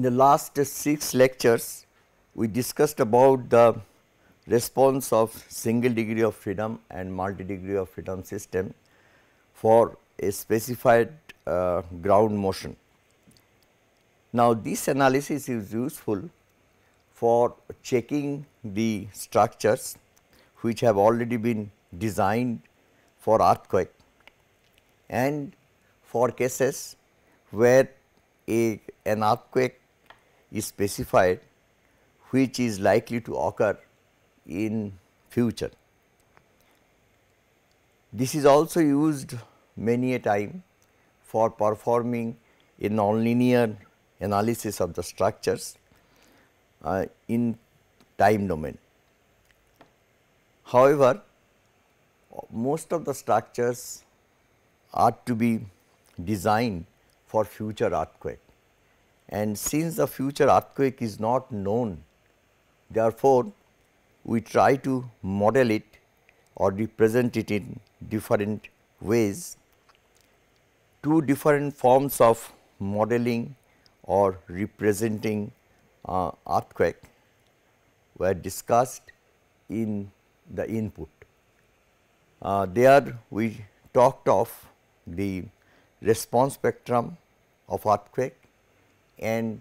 In the last six lectures, we discussed about the response of single degree of freedom and multi degree of freedom system for a specified uh, ground motion. Now, this analysis is useful for checking the structures which have already been designed for earthquake and for cases where a, an earthquake is specified which is likely to occur in future. This is also used many a time for performing a nonlinear analysis of the structures uh, in time domain. However, most of the structures are to be designed for future earthquake. And since the future earthquake is not known, therefore, we try to model it or represent it in different ways. Two different forms of modeling or representing uh, earthquake were discussed in the input. Uh, there we talked of the response spectrum of earthquake and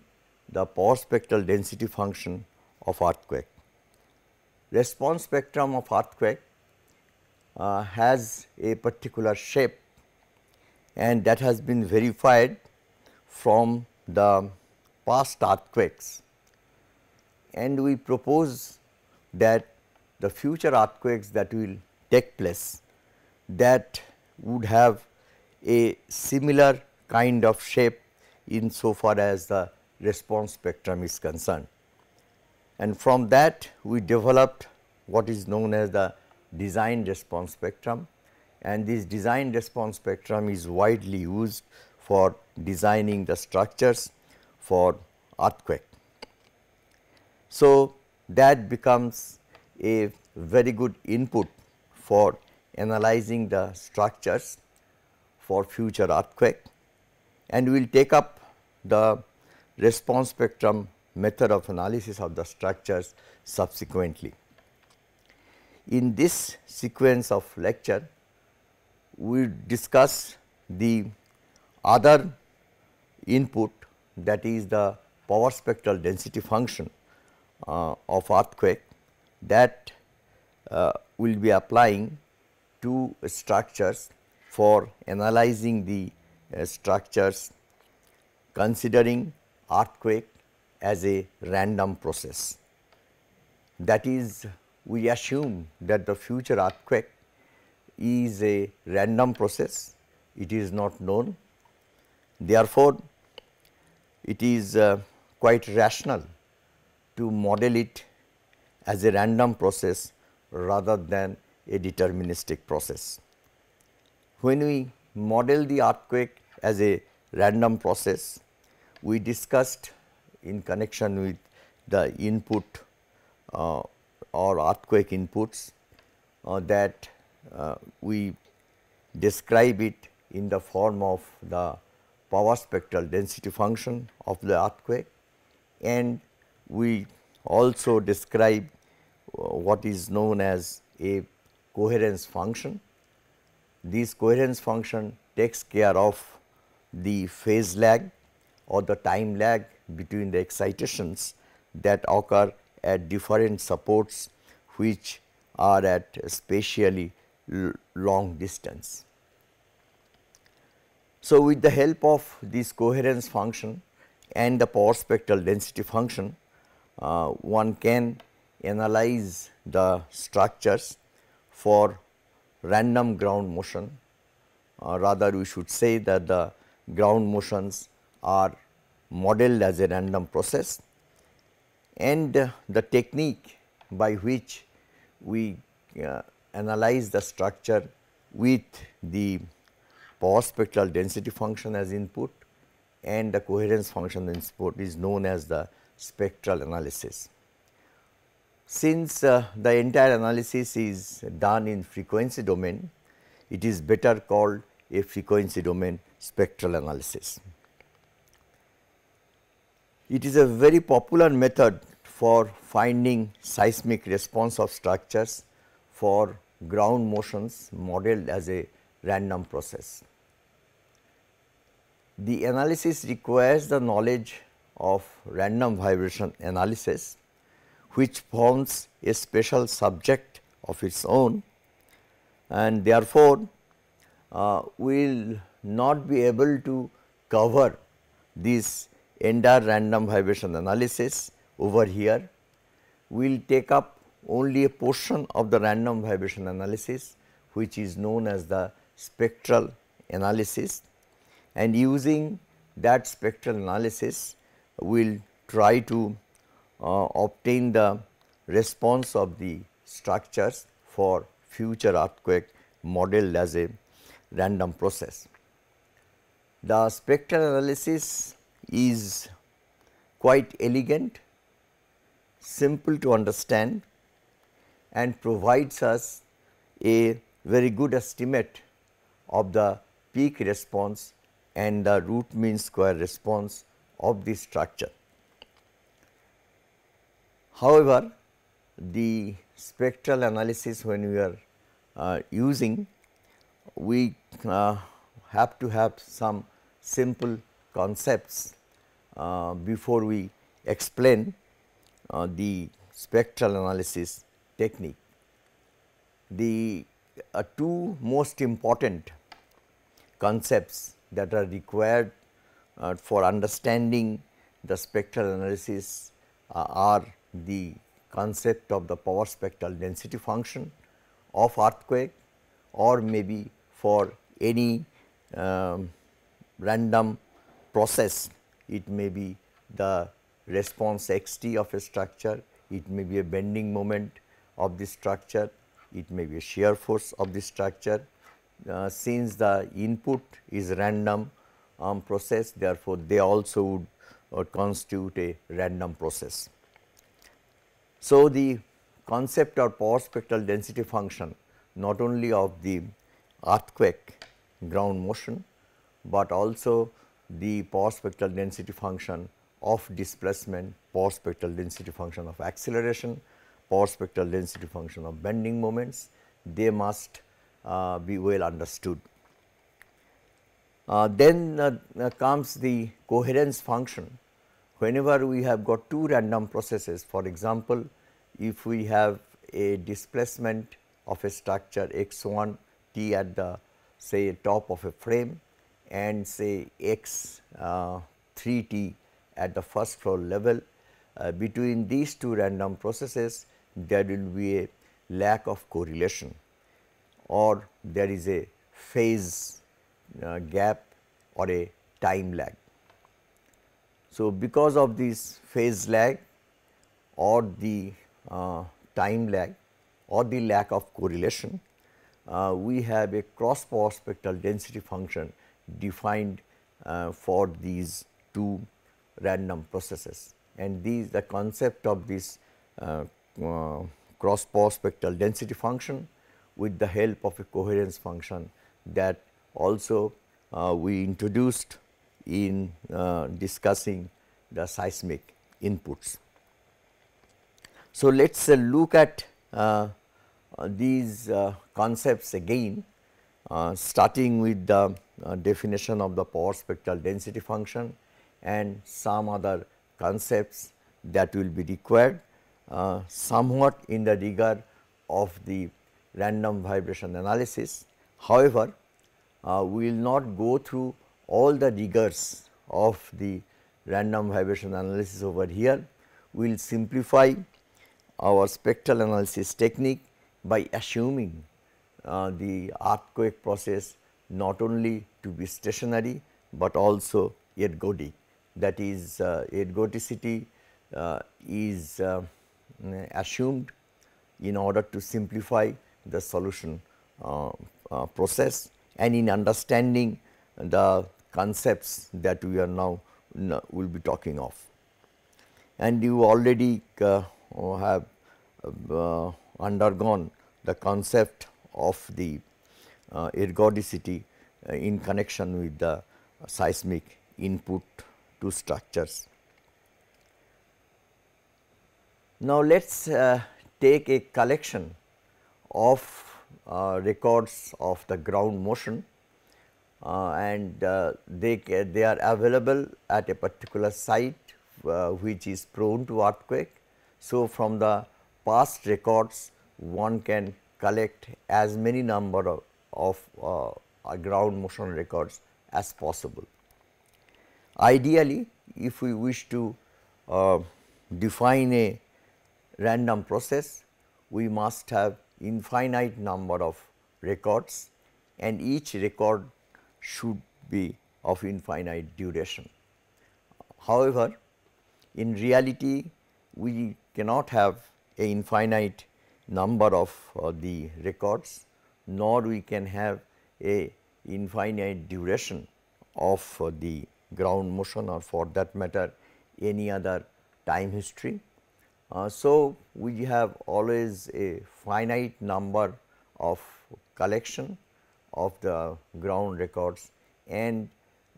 the power spectral density function of earthquake. Response spectrum of earthquake uh, has a particular shape and that has been verified from the past earthquakes. And we propose that the future earthquakes that will take place that would have a similar kind of shape insofar as the response spectrum is concerned. And from that we developed what is known as the design response spectrum and this design response spectrum is widely used for designing the structures for earthquake. So, that becomes a very good input for analyzing the structures for future earthquake and we will take up the response spectrum method of analysis of the structures subsequently. In this sequence of lecture, we discuss the other input that is the power spectral density function uh, of earthquake that uh, will be applying to structures for analyzing the uh, structures considering earthquake as a random process. That is, we assume that the future earthquake is a random process, it is not known. Therefore, it is uh, quite rational to model it as a random process rather than a deterministic process. When we model the earthquake as a random process, we discussed in connection with the input uh, or earthquake inputs uh, that uh, we describe it in the form of the power spectral density function of the earthquake and we also describe uh, what is known as a coherence function. This coherence function takes care of the phase lag or the time lag between the excitations that occur at different supports which are at spatially long distance. So, with the help of this coherence function and the power spectral density function, uh, one can analyze the structures for random ground motion or rather we should say that the ground motions are modeled as a random process and uh, the technique by which we uh, analyze the structure with the power spectral density function as input and the coherence function as input is known as the spectral analysis. Since uh, the entire analysis is done in frequency domain, it is better called a frequency domain spectral analysis. It is a very popular method for finding seismic response of structures for ground motions modeled as a random process. The analysis requires the knowledge of random vibration analysis which forms a special subject of its own and therefore, uh, we will not be able to cover these entire random vibration analysis over here, we will take up only a portion of the random vibration analysis which is known as the spectral analysis and using that spectral analysis we will try to uh, obtain the response of the structures for future earthquake modeled as a random process. The spectral analysis is quite elegant, simple to understand and provides us a very good estimate of the peak response and the root mean square response of the structure. However, the spectral analysis when we are uh, using, we uh, have to have some simple concepts uh, before we explain uh, the spectral analysis technique. The uh, two most important concepts that are required uh, for understanding the spectral analysis uh, are the concept of the power spectral density function of earthquake or maybe for any uh, random process it may be the response x t of a structure, it may be a bending moment of the structure, it may be a shear force of the structure. Uh, since the input is random um, process therefore, they also would uh, constitute a random process. So, the concept of power spectral density function not only of the earthquake ground motion, but also the power spectral density function of displacement, power spectral density function of acceleration, power spectral density function of bending moments, they must uh, be well understood. Uh, then uh, uh comes the coherence function. Whenever we have got two random processes, for example, if we have a displacement of a structure x1 t at the say top of a frame and say x 3t uh, at the first floor level. Uh, between these two random processes there will be a lack of correlation or there is a phase uh, gap or a time lag. So, because of this phase lag or the uh, time lag or the lack of correlation, uh, we have a cross power spectral density function defined uh, for these two random processes and these the concept of this uh, uh, cross power spectral density function with the help of a coherence function that also uh, we introduced in uh, discussing the seismic inputs. So, let us uh, look at these concepts again starting with the uh, definition of the power spectral density function and some other concepts that will be required uh, somewhat in the rigor of the random vibration analysis. However, uh, we will not go through all the rigors of the random vibration analysis over here. We will simplify our spectral analysis technique by assuming uh, the earthquake process not only to be stationary, but also ergodic that is uh, ergodicity uh, is uh, assumed in order to simplify the solution uh, uh, process and in understanding the concepts that we are now will be talking of. And you already uh, have undergone the concept of the ergodicity uh, in connection with the seismic input to structures. Now, let us uh, take a collection of uh, records of the ground motion uh, and uh, they, they are available at a particular site uh, which is prone to earthquake. So, from the past records one can collect as many number of, of ground motion records as possible. Ideally, if we wish to uh, define a random process, we must have infinite number of records and each record should be of infinite duration. However, in reality we cannot have an infinite number of uh, the records nor we can have a infinite duration of uh, the ground motion or for that matter any other time history. Uh, so, we have always a finite number of collection of the ground records and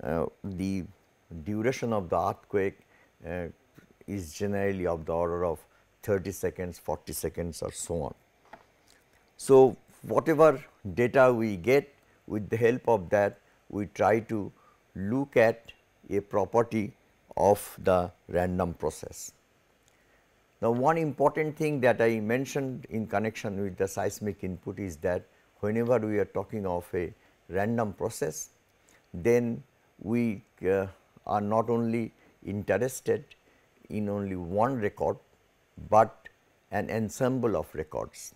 uh, the duration of the earthquake uh, is generally of the order of 30 seconds, 40 seconds or so on. So, whatever data we get with the help of that we try to look at a property of the random process. Now, one important thing that I mentioned in connection with the seismic input is that whenever we are talking of a random process, then we uh, are not only interested in only one record, but an ensemble of records.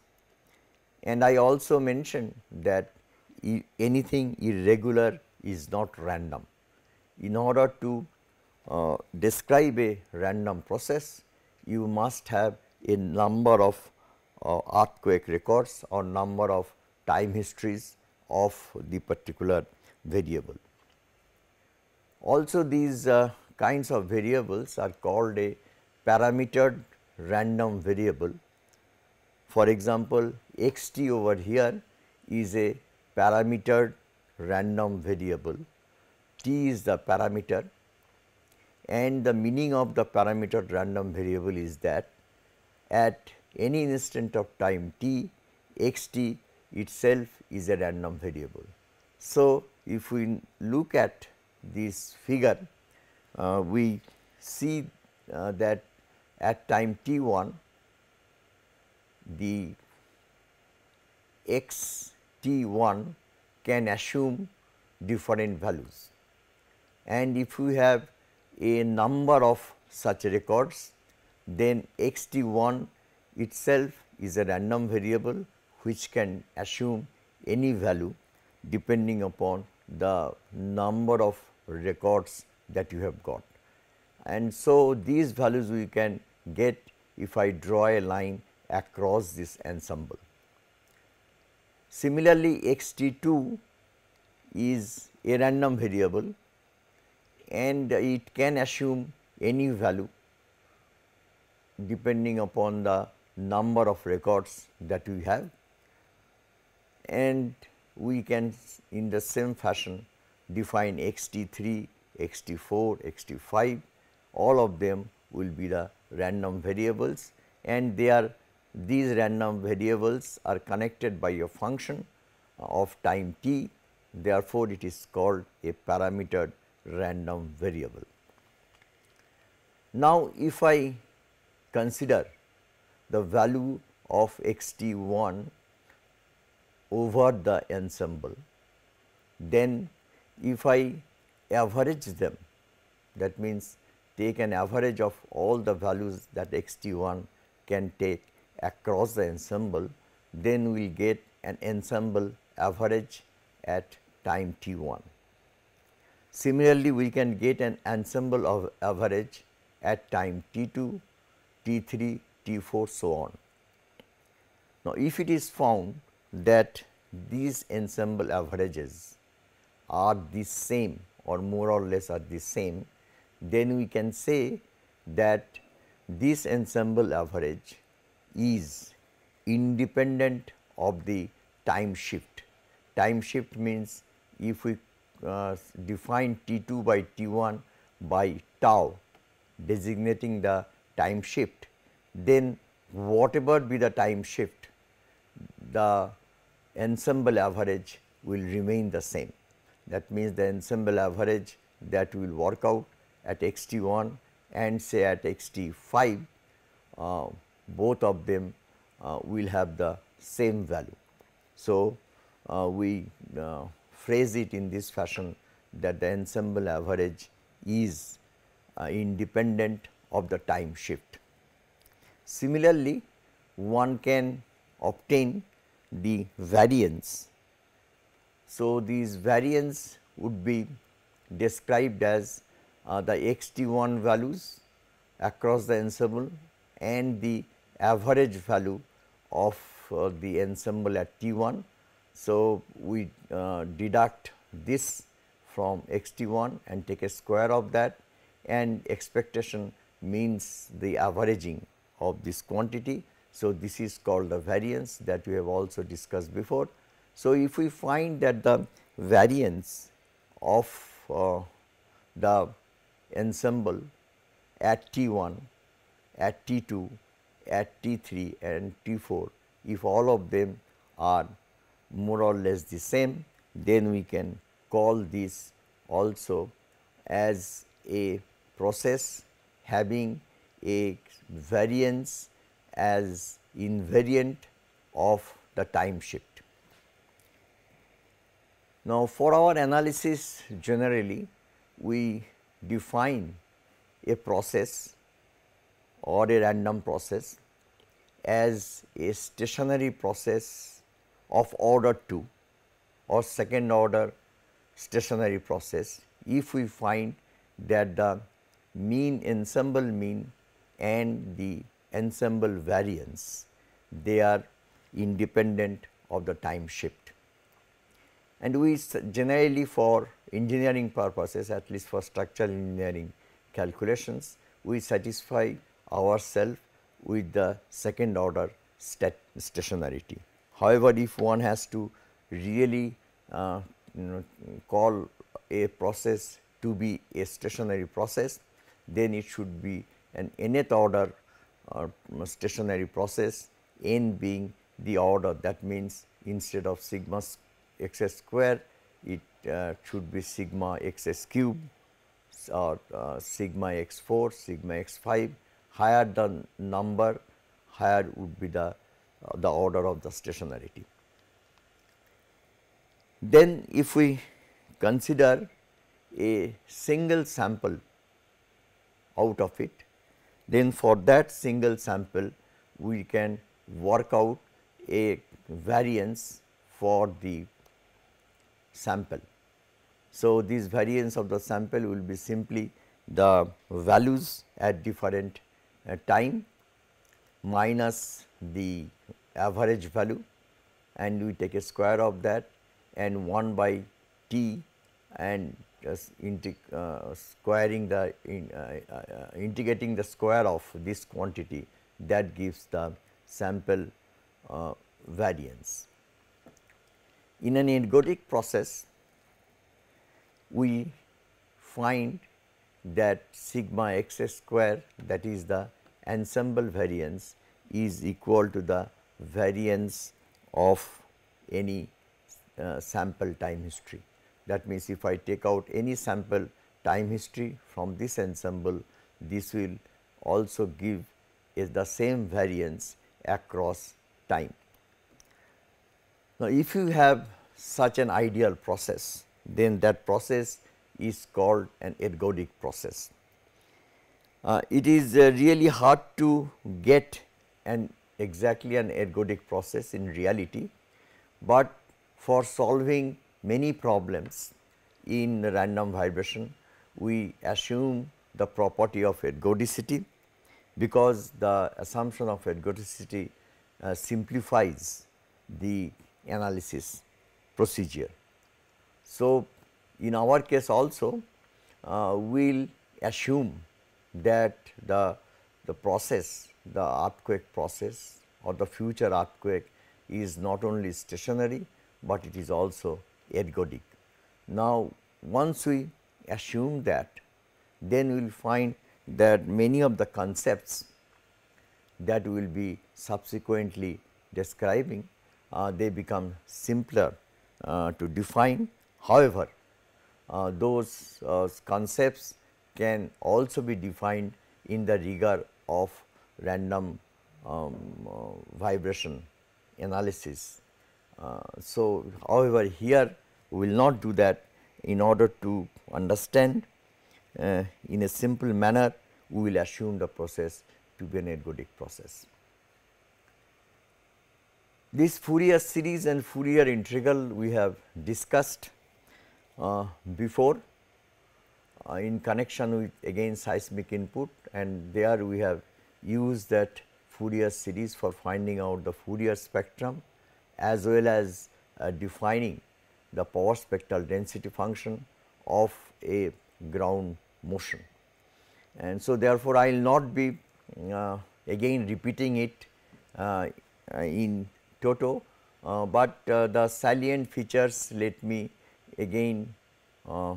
And I also mentioned that anything irregular is not random. In order to uh, describe a random process, you must have a number of uh, earthquake records or number of time histories of the particular variable. Also these uh, kinds of variables are called a parametered random variable. For example, xt over here is a parameter random variable t is the parameter and the meaning of the parameter random variable is that at any instant of time t x t itself is a random variable. So, if we look at this figure uh, we see uh, that at time t 1 the x T1 can assume different values. And if we have a number of such records, then xt1 itself is a random variable which can assume any value depending upon the number of records that you have got. And so, these values we can get if I draw a line across this ensemble. Similarly, x t 2 is a random variable and it can assume any value depending upon the number of records that we have and we can in the same fashion define x t 3, x t 4, x t 5 all of them will be the random variables and they are these random variables are connected by a function of time t, therefore, it is called a parametered random variable. Now, if I consider the value of x t 1 over the ensemble, then if I average them that means take an average of all the values that x t 1 can take across the ensemble, then we will get an ensemble average at time t 1. Similarly, we can get an ensemble of average at time t 2, t 3, t 4 so on. Now, if it is found that these ensemble averages are the same or more or less are the same, then we can say that this ensemble average is independent of the time shift. Time shift means if we uh, define T 2 by T 1 by tau designating the time shift, then whatever be the time shift, the ensemble average will remain the same. That means, the ensemble average that will work out at x t 1 and say at x t 5 uh, both of them uh, will have the same value. So, uh, we uh, phrase it in this fashion that the ensemble average is uh, independent of the time shift. Similarly, one can obtain the variance. So, these variance would be described as uh, the x t 1 values across the ensemble and the average value of uh, the ensemble at T1. So, we uh, deduct this from xt1 and take a square of that and expectation means the averaging of this quantity. So, this is called the variance that we have also discussed before. So, if we find that the variance of uh, the ensemble at T1, at T2 at T 3 and T 4 if all of them are more or less the same then we can call this also as a process having a variance as invariant of the time shift. Now, for our analysis generally we define a process or a random process as a stationary process of order 2 or second order stationary process if we find that the mean ensemble mean and the ensemble variance they are independent of the time shift. And we generally for engineering purposes at least for structural engineering calculations we satisfy ourselves with the second order stat stationarity. However, if one has to really uh, you know, call a process to be a stationary process, then it should be an nth order uh, stationary process, n being the order that means instead of sigma x square, it uh, should be sigma x cube or uh, sigma x 4, sigma x 5 higher the number, higher would be the, uh, the order of the stationarity. Then if we consider a single sample out of it, then for that single sample we can work out a variance for the sample. So, this variance of the sample will be simply the values at different time minus the average value and we take a square of that and 1 by t and just uh, squaring the in, uh, uh, uh, integrating the square of this quantity that gives the sample uh, variance. In an ergodic process, we find that sigma x square that is the ensemble variance is equal to the variance of any uh, sample time history. That means, if I take out any sample time history from this ensemble, this will also give is the same variance across time. Now, if you have such an ideal process, then that process is called an ergodic process. Uh, it is uh, really hard to get an exactly an ergodic process in reality, but for solving many problems in random vibration, we assume the property of ergodicity because the assumption of ergodicity uh, simplifies the analysis procedure. So, in our case also uh, we will assume that the, the process, the earthquake process or the future earthquake is not only stationary, but it is also ergodic. Now, once we assume that, then we will find that many of the concepts that we will be subsequently describing, uh, they become simpler uh, to define. However, uh, those uh, concepts can also be defined in the rigor of random um, uh, vibration analysis. so, however, here we will not do that in order to understand uh, in a simple manner we will assume the process to be an ergodic process. This Fourier series and Fourier integral we have discussed uh, before uh, in connection with again seismic input and there we have used that Fourier series for finding out the Fourier spectrum as well as uh, defining the power spectral density function of a ground motion. And so, therefore, I will not be uh, again repeating it uh, in toto, uh, but the salient features let me again uh,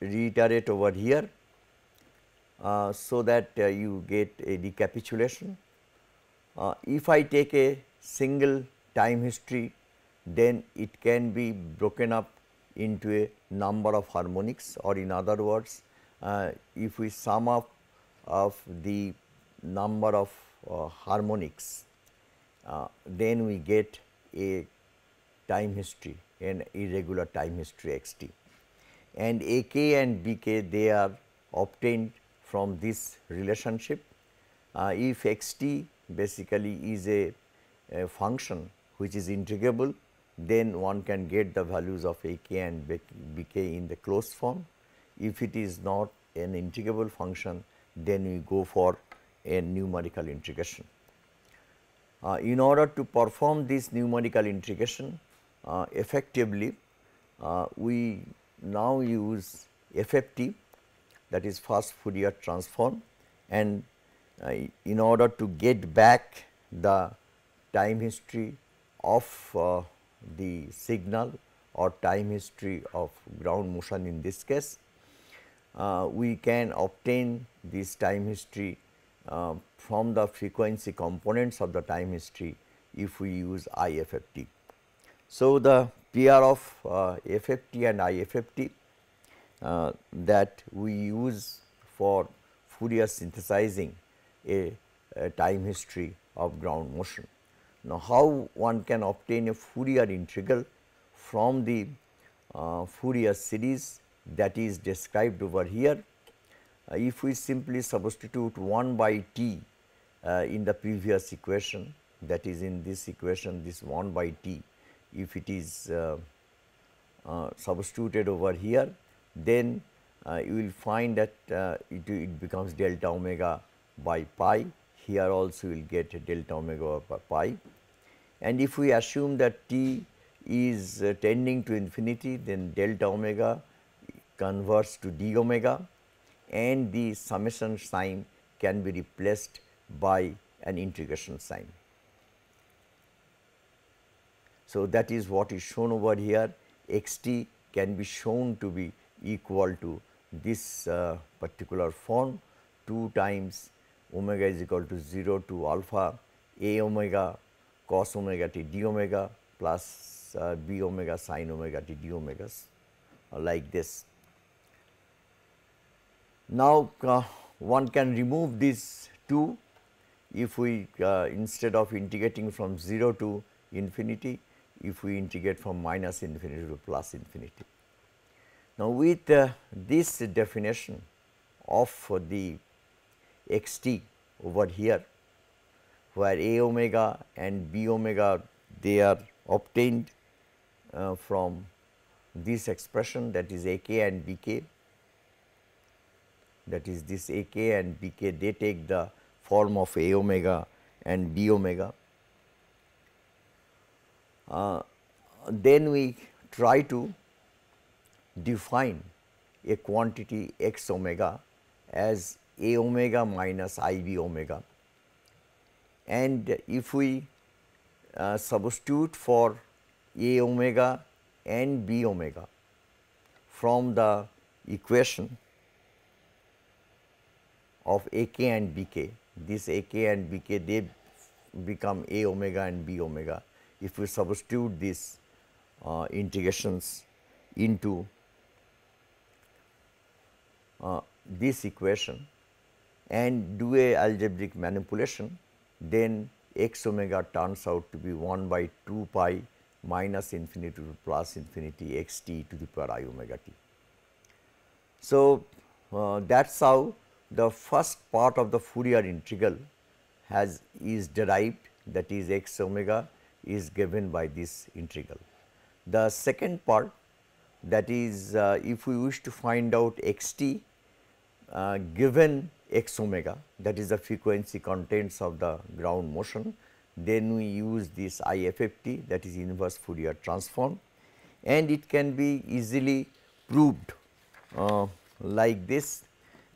reiterate over here uh, so that uh, you get a recapitulation. Uh, if I take a single time history then it can be broken up into a number of harmonics or in other words uh, if we sum up of the number of uh, harmonics uh, then we get a time history in irregular time history x t. And A k and B k they are obtained from this relationship. Uh, if x t basically is a, a, function which is integrable, then one can get the values of A k and B k in the closed form. If it is not an integrable function, then we go for a numerical integration. Uh, in order to perform this numerical integration, uh, effectively uh, we now use FFT that is fast Fourier transform and uh, in order to get back the time history of uh, the signal or time history of ground motion in this case, uh, we can obtain this time history uh, from the frequency components of the time history if we use IFFT. So, the PR of uh, FFT and IFFT uh, that we use for Fourier synthesizing a, a, time history of ground motion. Now, how one can obtain a Fourier integral from the uh, Fourier series that is described over here. Uh, if we simply substitute 1 by t uh, in the previous equation that is in this equation this 1 by t if it is uh, uh, substituted over here then uh, you will find that it, it becomes delta omega by pi here also you will get delta omega by pi and if we assume that t is uh, tending to infinity then delta omega converts to d omega and the summation sign can be replaced by an integration sign. So, that is what is shown over here x t can be shown to be equal to this uh, particular form 2 times omega is equal to 0 to alpha a omega cos omega t d omega plus uh, b omega sin omega t d omega's, uh, like this. Now, uh, one can remove these 2 if we uh, instead of integrating from 0 to infinity if we integrate from minus infinity to plus infinity. Now, with uh, this definition of uh, the x t over here, where a omega and b omega they are obtained uh, from this expression that is a k and b k that is this a k and b k they take the form of a omega and b omega uh, then we try to define a quantity x omega as a omega minus i b omega. And if we uh, substitute for a omega and b omega from the equation of a k and b k, this a k and b k they become a omega and b omega if we substitute these uh, integrations into uh, this equation and do a algebraic manipulation, then x omega turns out to be 1 by 2 pi minus infinity to plus infinity x t to the power i omega t. So, uh, that is how the first part of the Fourier integral has is derived that is x omega is given by this integral. The second part that is uh, if we wish to find out x t uh, given x omega that is the frequency contents of the ground motion then we use this IFFT that is inverse Fourier transform and it can be easily proved uh, like this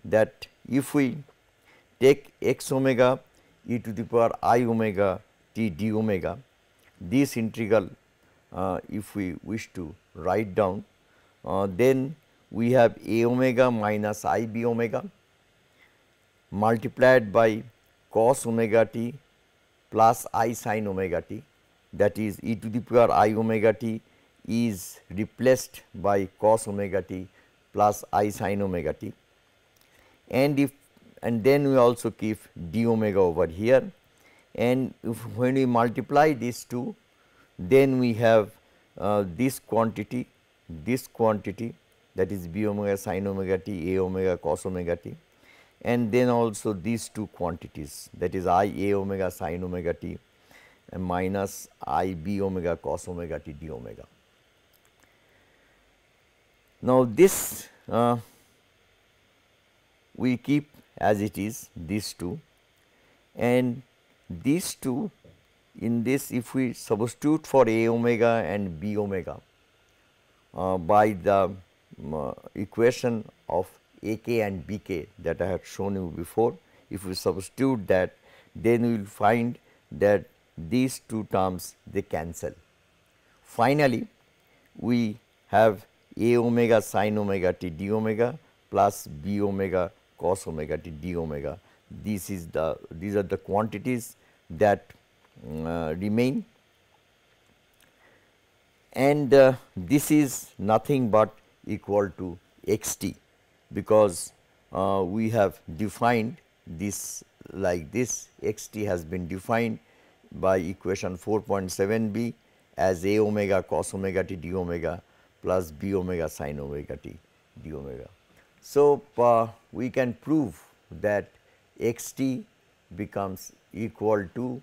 that if we take x omega e to the power i omega t d omega this integral uh, if we wish to write down, uh, then we have a omega minus i b omega multiplied by cos omega t plus i sin omega t that is e to the power i omega t is replaced by cos omega t plus i sin omega t and if and then we also keep d omega over here and when we multiply these two then we have uh, this quantity, this quantity that is b omega sin omega t, a omega cos omega t and then also these two quantities that is i a omega sin omega t and minus i b omega cos omega t d omega. Now, this uh, we keep as it is these two and these two in this if we substitute for a omega and b omega uh, by the um, uh, equation of ak and bk that I had shown you before, if we substitute that then we will find that these two terms they cancel. Finally, we have a omega sin omega t d omega plus b omega cos omega t d omega. This is the these are the quantities that mm, uh, remain and uh, this is nothing but equal to x t because uh, we have defined this like this x t has been defined by equation 4.7 b as a omega cos omega t d omega plus b omega sin omega t d omega. So, uh, we can prove that x t becomes equal to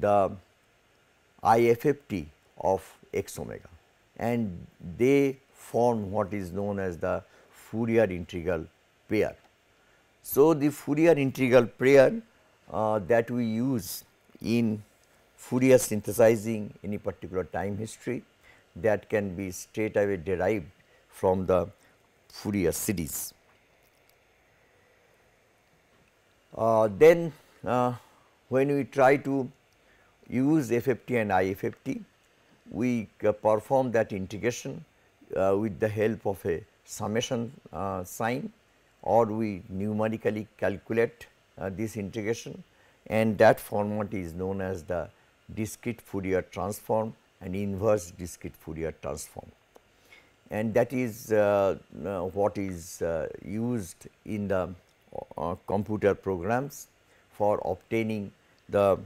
the IFFT of x omega and they form what is known as the Fourier integral pair. So, the Fourier integral pair uh, that we use in Fourier synthesizing any particular time history that can be straight away derived from the Fourier series. Uh, then uh, when we try to use FFT and IFFT, we uh, perform that integration uh, with the help of a summation uh, sign or we numerically calculate uh, this integration and that format is known as the discrete Fourier transform and inverse discrete Fourier transform. And that is uh, uh, what is used in the computer programs for obtaining the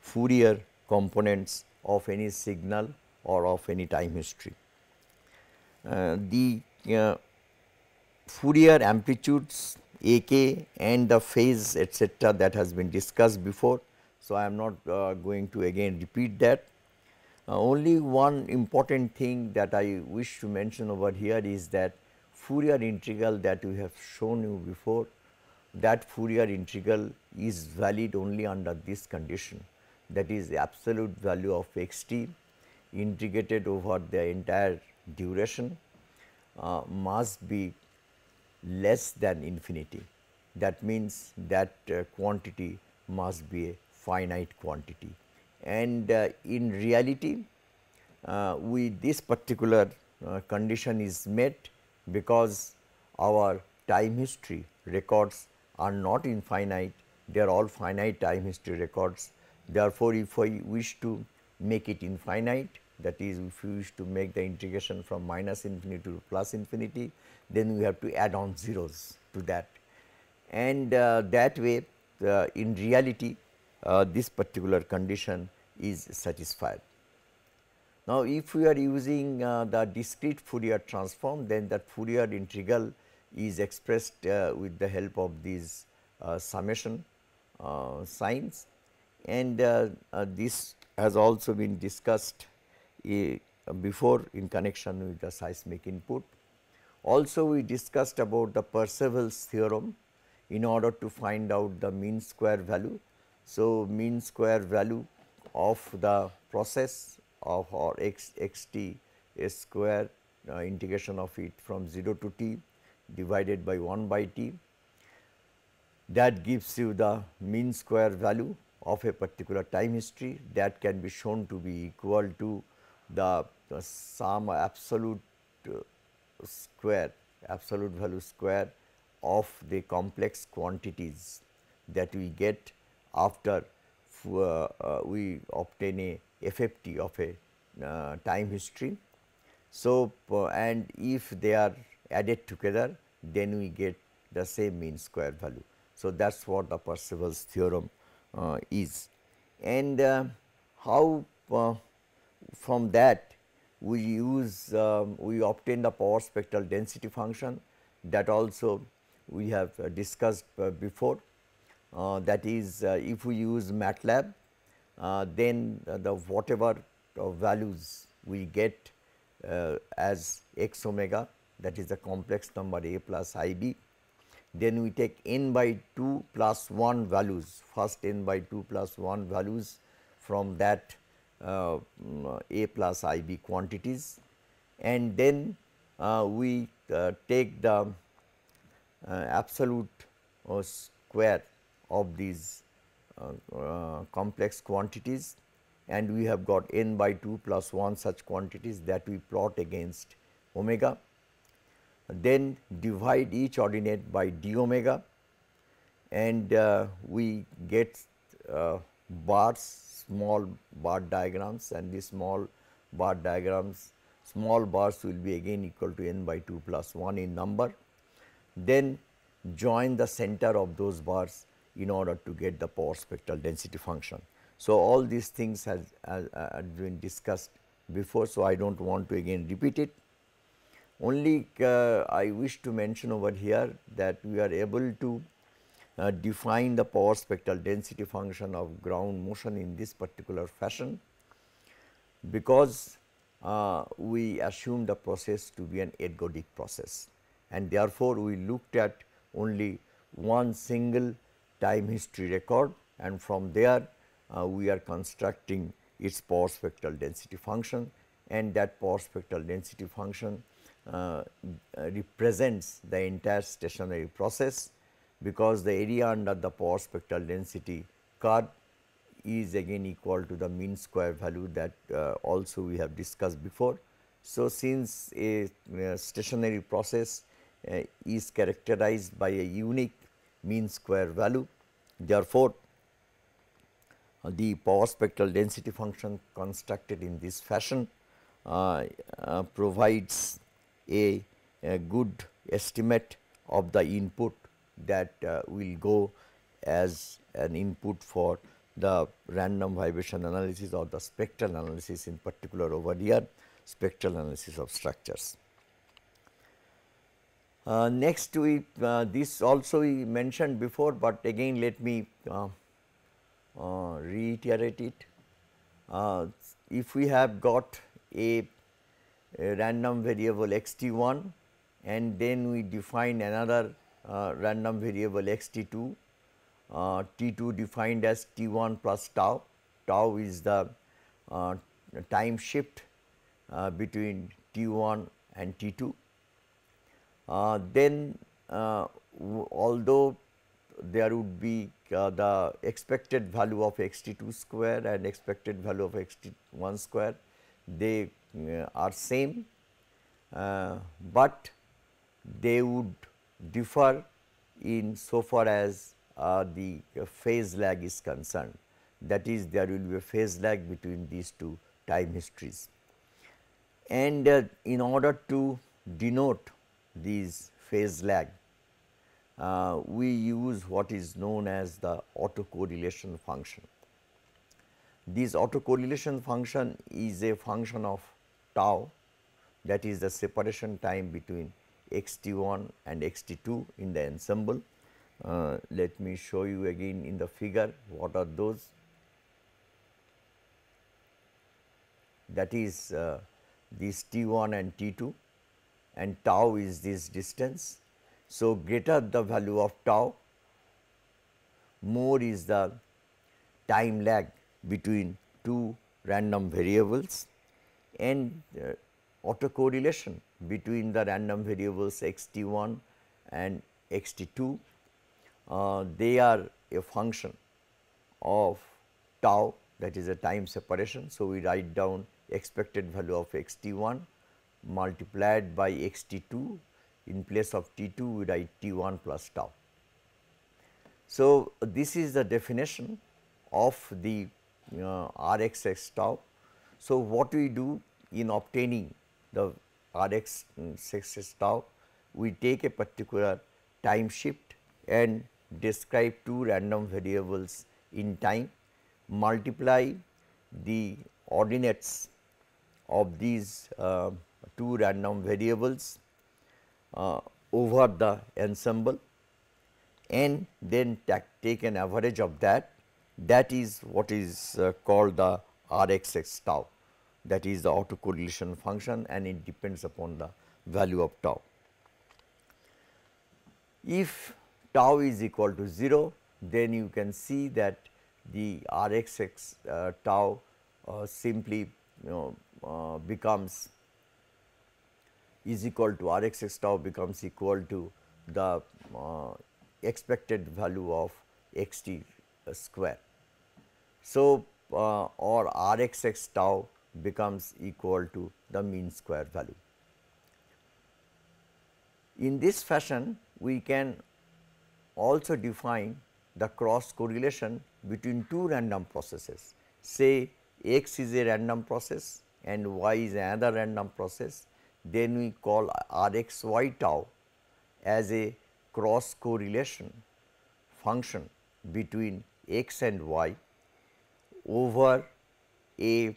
Fourier components of any signal or of any time history. Uh, the uh, Fourier amplitudes AK and the phase etc., that has been discussed before. So, I am not uh, going to again repeat that. Uh, only one important thing that I wish to mention over here is that Fourier integral that we have shown you before that Fourier integral is valid only under this condition that is the absolute value of x t integrated over the entire duration uh, must be less than infinity. That means that uh, quantity must be a finite quantity and uh, in reality uh, we this particular uh, condition is met because our time history records are not infinite, they are all finite time history records. Therefore, if I wish to make it infinite, that is if you wish to make the integration from minus infinity to plus infinity, then we have to add on zeros to that. And uh, that way uh, in reality uh, this particular condition is satisfied. Now, if we are using uh, the discrete Fourier transform then that Fourier integral is expressed uh, with the help of these uh, summation uh, signs and this has also been discussed eh, before in connection with the seismic input. Also we discussed about the Percival's theorem in order to find out the mean square value. So, mean square value of the process of or x x t square uh, integration of it from 0 to t divided by 1 by t that gives you the mean square value of a particular time history that can be shown to be equal to the, the sum absolute uh, square absolute value square of the complex quantities that we get after uh, uh, we obtain a FFT of a uh, time history. So, uh, and if they are added together, then we get the same mean square value. So, that is what the Percival's theorem uh, is. And uh, how uh, from that we use, um, we obtain the power spectral density function that also we have uh, discussed uh, before. Uh, that is if we use MATLAB, then the whatever values we get as x omega that is the complex number a plus ib. Then we take n by 2 plus 1 values, first n by 2 plus 1 values from that uh, a plus ib quantities and then uh, we uh, take the uh, absolute uh, square of these uh, complex quantities and we have got n by 2 plus 1 such quantities that we plot against omega then divide each ordinate by d omega and uh, we get uh, bars small bar diagrams and these small bar diagrams small bars will be again equal to n by 2 plus 1 in number. Then join the center of those bars in order to get the power spectral density function. So, all these things has, has, uh, uh, has been discussed before. So, I do not want to again repeat it. Only uh, I wish to mention over here that we are able to uh, define the power spectral density function of ground motion in this particular fashion because uh, we assume the process to be an ergodic process and therefore, we looked at only one single time history record and from there uh, we are constructing its power spectral density function and that power spectral density function uh, represents the entire stationary process because the area under the power spectral density curve is again equal to the mean square value that uh, also we have discussed before. So, since a uh, stationary process uh, is characterized by a unique mean square value, therefore, the power spectral density function constructed in this fashion uh, uh, provides a, a good estimate of the input that uh, will go as an input for the random vibration analysis or the spectral analysis in particular over here spectral analysis of structures. Uh, next we uh, this also we mentioned before, but again let me uh, uh reiterate it. Uh, if we have got a random variable xt1 and then we define another uh, random variable xt2, t2 uh, defined as t1 plus tau, tau is the uh, time shift between t1 and t2. then although there would be uh, the expected value of x t 2 square and expected value of x t 1 square, they uh, are same, uh, but they would differ in so far as uh, the uh, phase lag is concerned. That is there will be a phase lag between these two time histories. And uh, in order to denote these phase lag, we use what is known as the autocorrelation function. This autocorrelation function is a function of tau that is the separation time between x t 1 and x t 2 in the ensemble. Uh, let me show you again in the figure what are those that is uh, this t 1 and t 2 and tau is this distance. So, greater the value of tau more is the time lag between two random variables and uh, autocorrelation between the random variables xt1 and xt2. Uh, they are a function of tau that is a time separation. So, we write down expected value of xt1 multiplied by xt2 in place of t2 we write t1 plus tau. So, this is the definition of the uh, rxx tau. So, what we do in obtaining the Rx success tau, we take a particular time shift and describe two random variables in time, multiply the ordinates of these uh, two random variables uh, over the ensemble and then take an average of that that is what is uh, called the Rxx tau that is the autocorrelation function and it depends upon the value of tau. If tau is equal to 0, then you can see that the RxX uh, tau uh, simply you know uh, becomes is equal to RxX tau becomes equal to the uh, expected value of xt uh, square. So, uh, or RxX tau becomes equal to the mean square value. In this fashion, we can also define the cross correlation between two random processes. Say x is a random process and y is another random process, then we call r x y tau as a cross correlation function between x and y over a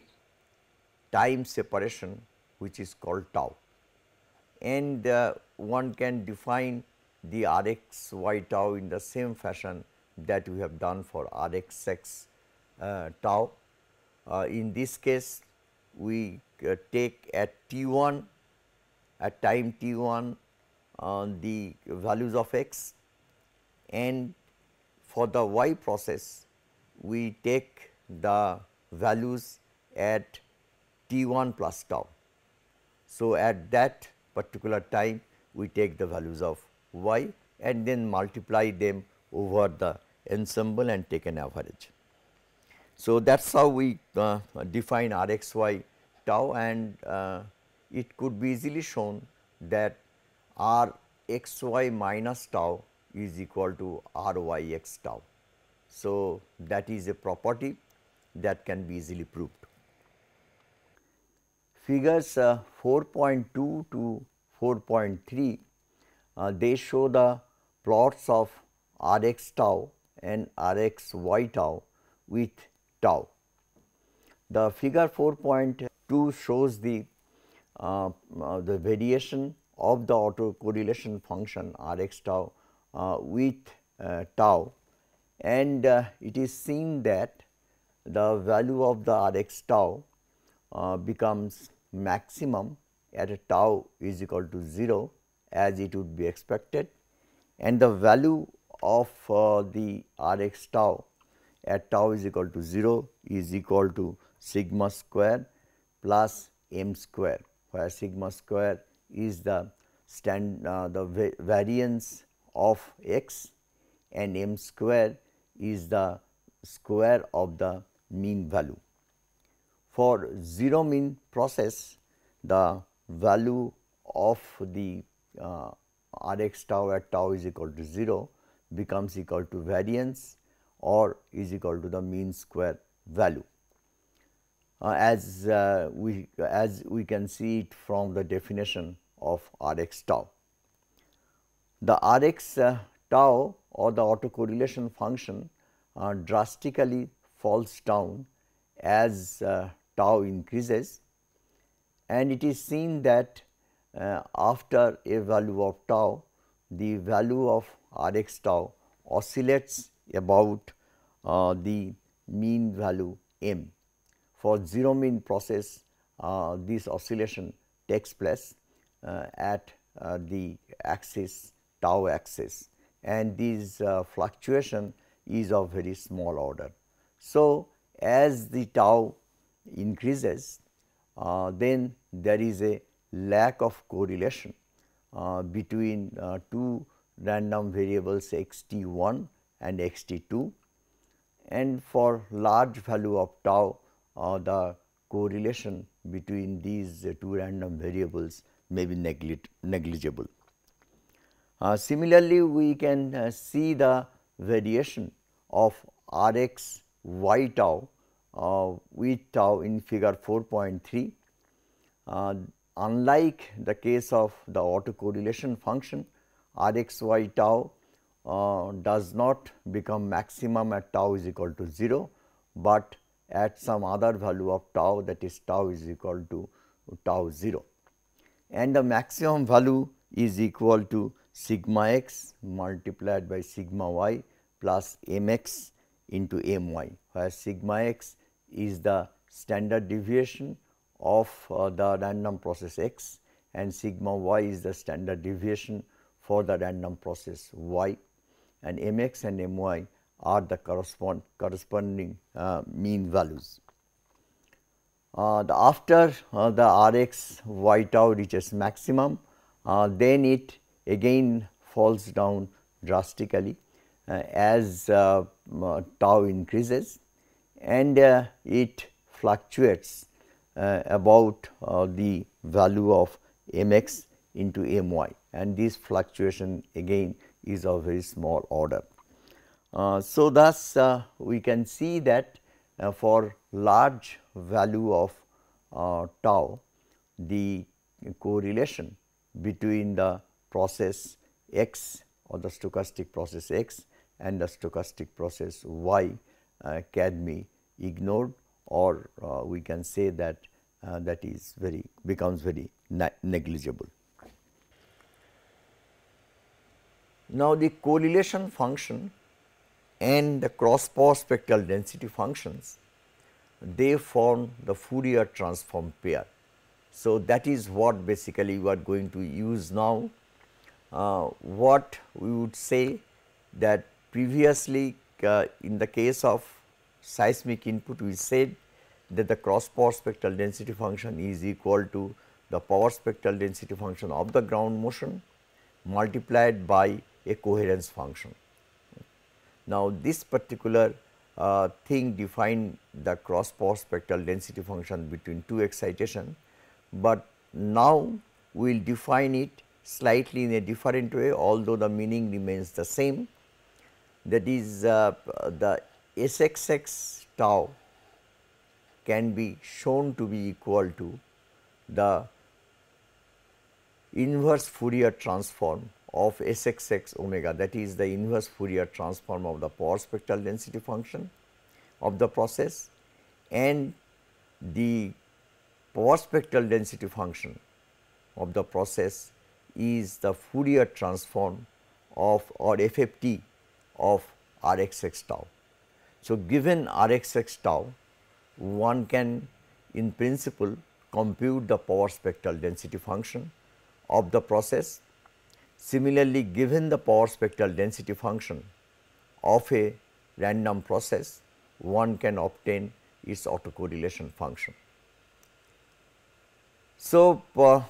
time separation which is called tau and uh, one can define the R x y tau in the same fashion that we have done for R x x uh, tau. Uh, in this case we uh, take at t 1 at time t 1 uh, the values of x and for the y process we take the values at t1 plus tau. So, at that particular time we take the values of y and then multiply them over the ensemble and take an average. So, that is how we uh, define Rxy tau and uh, it could be easily shown that Rxy minus tau is equal to Ryx tau. So, that is a property that can be easily proved figures uh, 4.2 to 4.3, uh, they show the plots of Rx tau and Rx y tau with tau. The figure 4.2 shows the, uh, uh, the variation of the autocorrelation function Rx tau uh, with uh, tau and it is seen that the value of the Rx tau becomes maximum at a tau is equal to 0 as it would be expected and the value of uh, the R x tau at tau is equal to 0 is equal to sigma square plus m square where sigma square is the stand uh, the va variance of x and m square is the square of the mean value. For zero mean process, the value of the uh, Rx tau at tau is equal to 0 becomes equal to variance or is equal to the mean square value. Uh, as uh, we as we can see it from the definition of Rx tau. The Rx uh, tau or the autocorrelation function uh, drastically falls down as uh, tau increases and it is seen that uh, after a value of tau the value of r x tau oscillates about uh, the mean value m. For zero mean process uh, this oscillation takes place uh, at uh, the axis tau axis and this uh, fluctuation is of very small order. So, as the tau increases, uh, then there is a lack of correlation uh, between uh, two random variables xt1 and xt2 and for large value of tau uh, the correlation between these two random variables may be negligible. Uh, similarly, we can uh, see the variation of Rx y tau of V tau in figure 4.3. Uh, unlike the case of the autocorrelation function Rxy tau uh, does not become maximum at tau is equal to 0, but at some other value of tau that is tau is equal to tau 0 and the maximum value is equal to sigma x multiplied by sigma y plus m x into m y where sigma x is the standard deviation of uh, the random process x and sigma y is the standard deviation for the random process y and mx and my are the correspond, corresponding uh, mean values. Uh, the after uh, the Rx y tau reaches maximum, uh, then it again falls down drastically uh, as uh, tau increases and uh, it fluctuates uh, about uh, the value of mx into my and this fluctuation again is of very small order. so, thus we can see that for large value of tau the correlation between the process x or the stochastic process x and the stochastic process y uh, can be ignored or uh, we can say that uh, that is very becomes very negligible. Now, the correlation function and the cross power spectral density functions they form the Fourier transform pair. So, that is what basically we are going to use now. Uh, what we would say that previously uh, in the case of seismic input we said that the cross power spectral density function is equal to the power spectral density function of the ground motion multiplied by a coherence function. Now, this particular uh, thing defined the cross power spectral density function between two excitation, but now we will define it slightly in a different way although the meaning remains the same that is uh, the Sxx tau can be shown to be equal to the inverse Fourier transform of Sxx omega that is the inverse Fourier transform of the power spectral density function of the process and the power spectral density function of the process is the Fourier transform of or FFT of Rxx tau. So, given R x x tau, one can in principle compute the power spectral density function of the process. Similarly, given the power spectral density function of a random process, one can obtain its autocorrelation function. So, uh,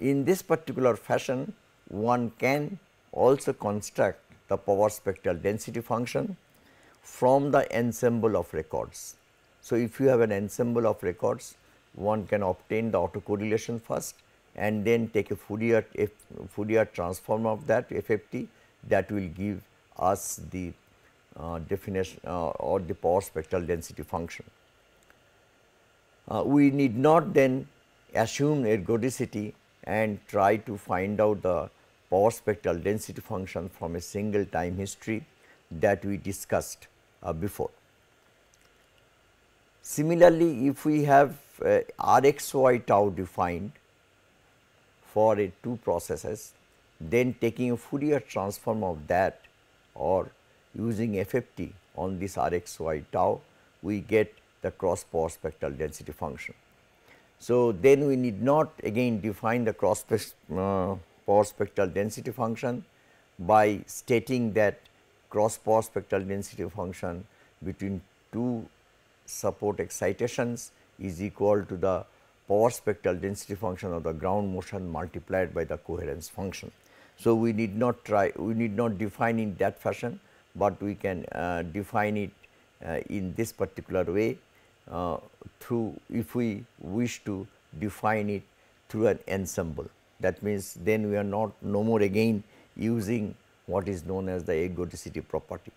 in this particular fashion, one can also construct the power spectral density function from the ensemble of records. So, if you have an ensemble of records, one can obtain the autocorrelation first and then take a Fourier, Fourier transform of that FFT that will give us the uh, definition uh, or the power spectral density function. Uh, we need not then assume ergodicity and try to find out the power spectral density function from a single time history that we discussed uh, before. Similarly, if we have uh, Rxy tau defined for a two processes, then taking a Fourier transform of that or using FFT on this Rxy tau, we get the cross power spectral density function. So, then we need not again define the cross uh, power spectral density function by stating that cross pore spectral density function between two support excitations is equal to the power spectral density function of the ground motion multiplied by the coherence function. So, we need not try we need not define in that fashion, but we can uh, define it uh, in this particular way uh, through if we wish to define it through an ensemble. That means, then we are not no more again using what is known as the agoticity property.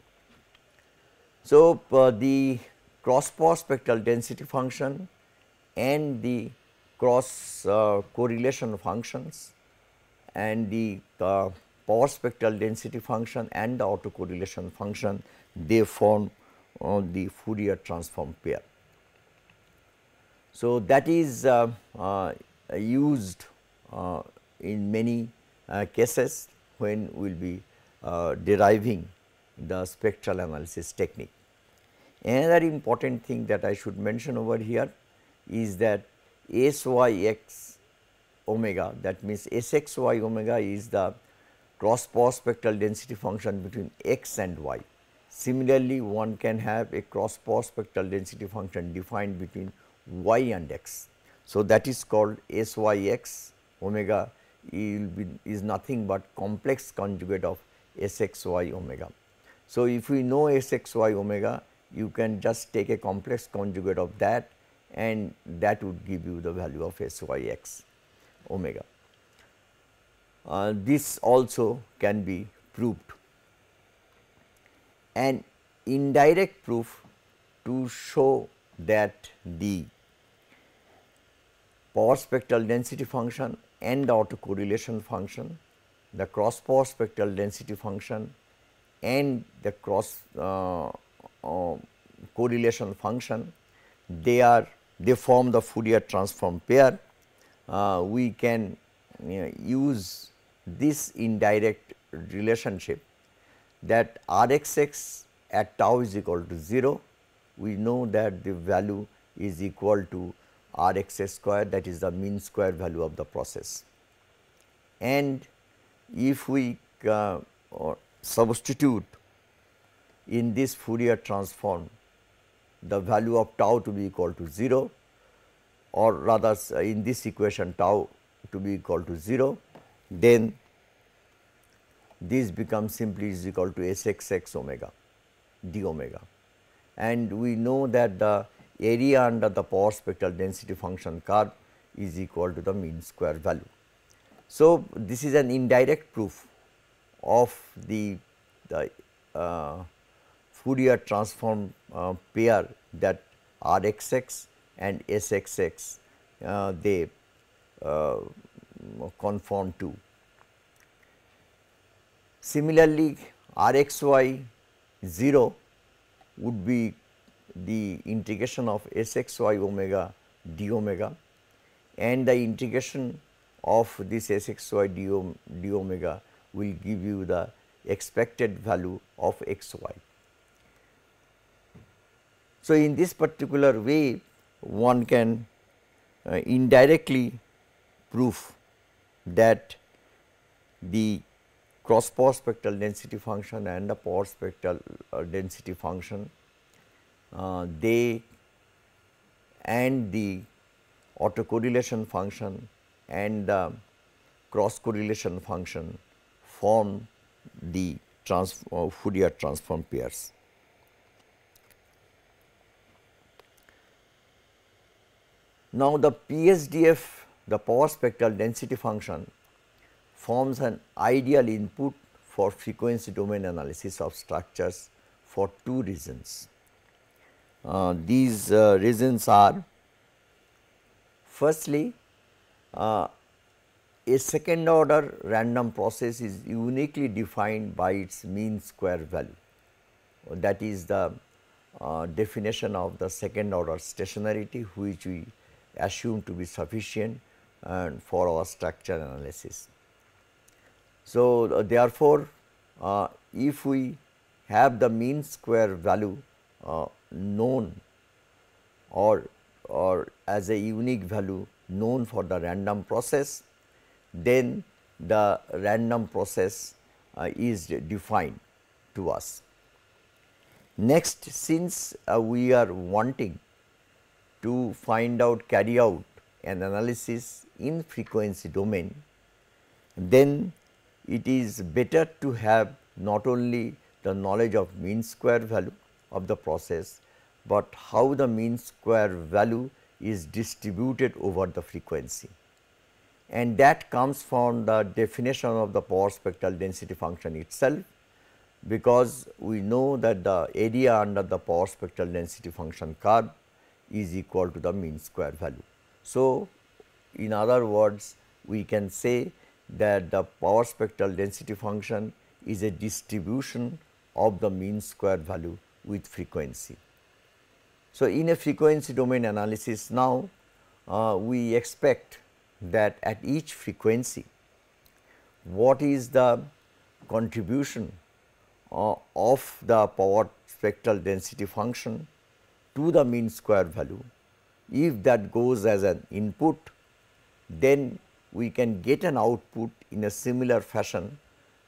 So, uh, the cross pore spectral density function and the cross uh, correlation functions and the uh, power spectral density function and the autocorrelation function they form uh, the Fourier transform pair. So, that is uh, uh, used uh, in many uh, cases when we will be uh, deriving the spectral analysis technique. Another important thing that I should mention over here is that SYX omega that means SXY omega is the cross power spectral density function between x and y. Similarly, one can have a cross power spectral density function defined between y and x. So, that is called SYX omega will be is nothing but complex conjugate of Sxy omega. So, if we know Sxy omega, you can just take a complex conjugate of that and that would give you the value of Syx omega. Uh, this also can be proved. An indirect proof to show that the power spectral density function and autocorrelation function the cross power spectral density function and the cross uh, uh, correlation function, they are they form the Fourier transform pair. Uh, we can you know, use this indirect relationship that Rxx at tau is equal to 0, we know that the value is equal to Rxx square that is the mean square value of the process. And if we uh, substitute in this Fourier transform the value of tau to be equal to 0 or rather uh, in this equation tau to be equal to 0, then this becomes simply is equal to Sxx omega d omega. And we know that the area under the power spectral density function curve is equal to the mean square value. So, this is an indirect proof of the, the uh, Fourier transform uh, pair that Rxx and Sxx uh, they uh, conform to. Similarly, Rxy 0 would be the integration of Sxy omega d omega and the integration of this SXY d, omega will give you the expected value of xy. So, in this particular way one can uh, indirectly prove that the cross power spectral density function and the power spectral uh, density function uh, they and the autocorrelation function and uh, cross correlation function form the trans uh, Fourier transform pairs. Now, the PSDF the power spectral density function forms an ideal input for frequency domain analysis of structures for two reasons. Uh, these uh, reasons are firstly uh, a second order random process is uniquely defined by its mean square value. That is the uh, definition of the second order stationarity which we assume to be sufficient and for our structure analysis. So, uh, therefore, uh, if we have the mean square value uh, known or, or as a unique value known for the random process, then the random process uh, is defined to us. Next, since uh, we are wanting to find out, carry out an analysis in frequency domain, then it is better to have not only the knowledge of mean square value of the process, but how the mean square value is distributed over the frequency and that comes from the definition of the power spectral density function itself because we know that the area under the power spectral density function curve is equal to the mean square value. So, in other words we can say that the power spectral density function is a distribution of the mean square value with frequency. So, in a frequency domain analysis now uh, we expect that at each frequency what is the contribution uh, of the power spectral density function to the mean square value. If that goes as an input then we can get an output in a similar fashion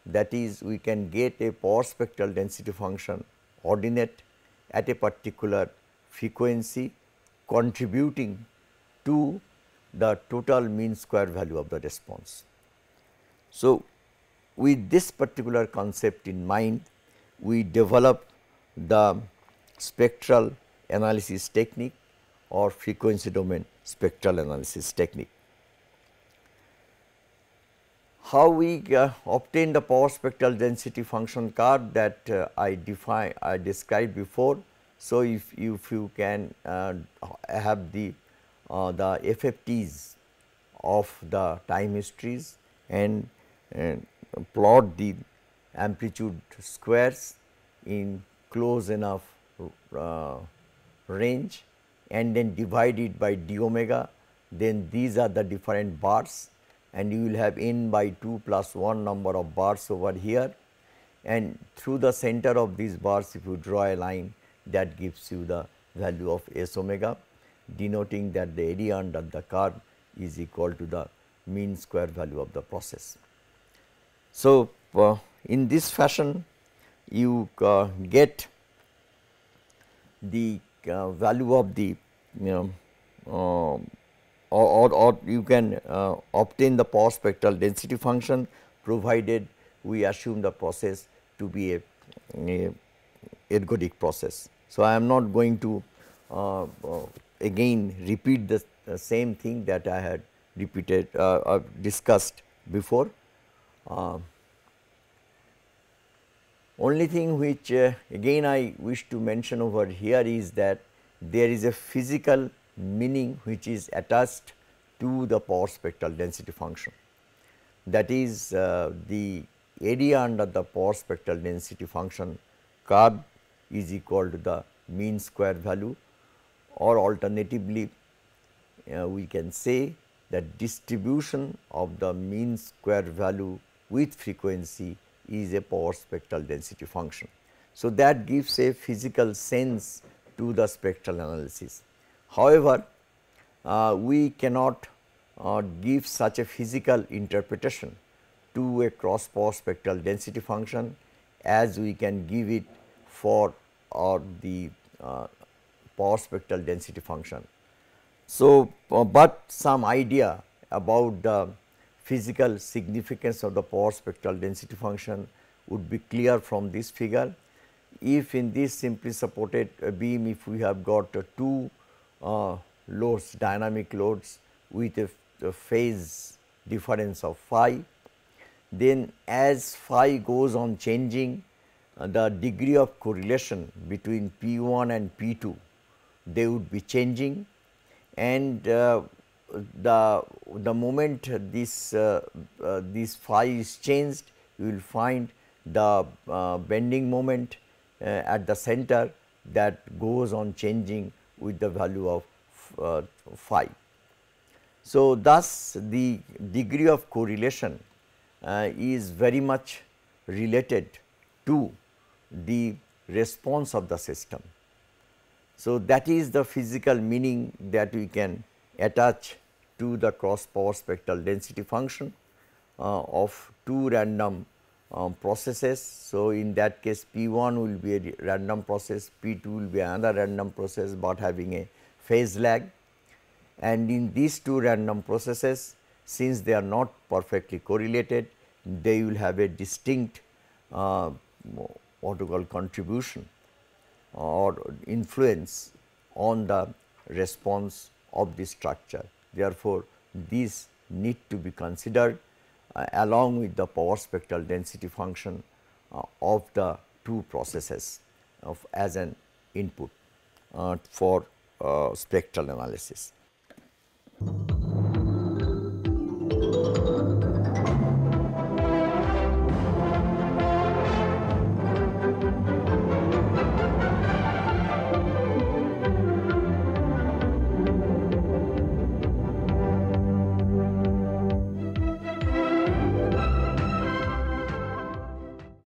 that is we can get a power spectral density function ordinate at a particular frequency contributing to the total mean square value of the response. So, with this particular concept in mind, we develop the spectral analysis technique or frequency domain spectral analysis technique. How we uh, obtain the power spectral density function curve that uh, I define I described before so, if, if you can uh, have the, uh, the FFTs of the time histories and, and plot the amplitude squares in close enough uh, range and then divide it by d omega, then these are the different bars and you will have n by 2 plus 1 number of bars over here and through the center of these bars if you draw a line that gives you the value of S omega denoting that the area under the curve is equal to the mean square value of the process. So, uh, in this fashion you uh, get the uh, value of the you know, uh, or, or, or, you can uh, obtain the power spectral density function provided we assume the process to be a, a ergodic process. So, I am not going to uh, uh again repeat the same thing that I had repeated uh, uh, discussed before. Uh, only thing which uh, again I wish to mention over here is that there is a physical meaning which is attached to the power spectral density function. That is uh, the area under the power spectral density function curve is equal to the mean square value or alternatively uh, we can say that distribution of the mean square value with frequency is a power spectral density function. So, that gives a physical sense to the spectral analysis. However, uh, we cannot uh, give such a physical interpretation to a cross power spectral density function as we can give it for or the uh, power spectral density function. So, uh, but some idea about the physical significance of the power spectral density function would be clear from this figure. If in this simply supported beam if we have got two uh, loads dynamic loads with a, a phase difference of phi then as phi goes on changing the degree of correlation between P1 and P2, they would be changing and uh, the, the moment this, uh, uh, this phi is changed, you will find the uh, bending moment uh, at the center that goes on changing with the value of uh, phi. So, thus the degree of correlation is very much related to the response of the system. So, that is the physical meaning that we can attach to the cross power spectral density function uh, of two random um, processes. So, in that case P 1 will be a random process, P 2 will be another random process, but having a phase lag. And in these two random processes, since they are not perfectly correlated, they will have a distinct uh, what you call contribution or influence on the response of the structure. Therefore, these need to be considered uh, along with the power spectral density function uh, of the two processes of as an input uh, for uh, spectral analysis.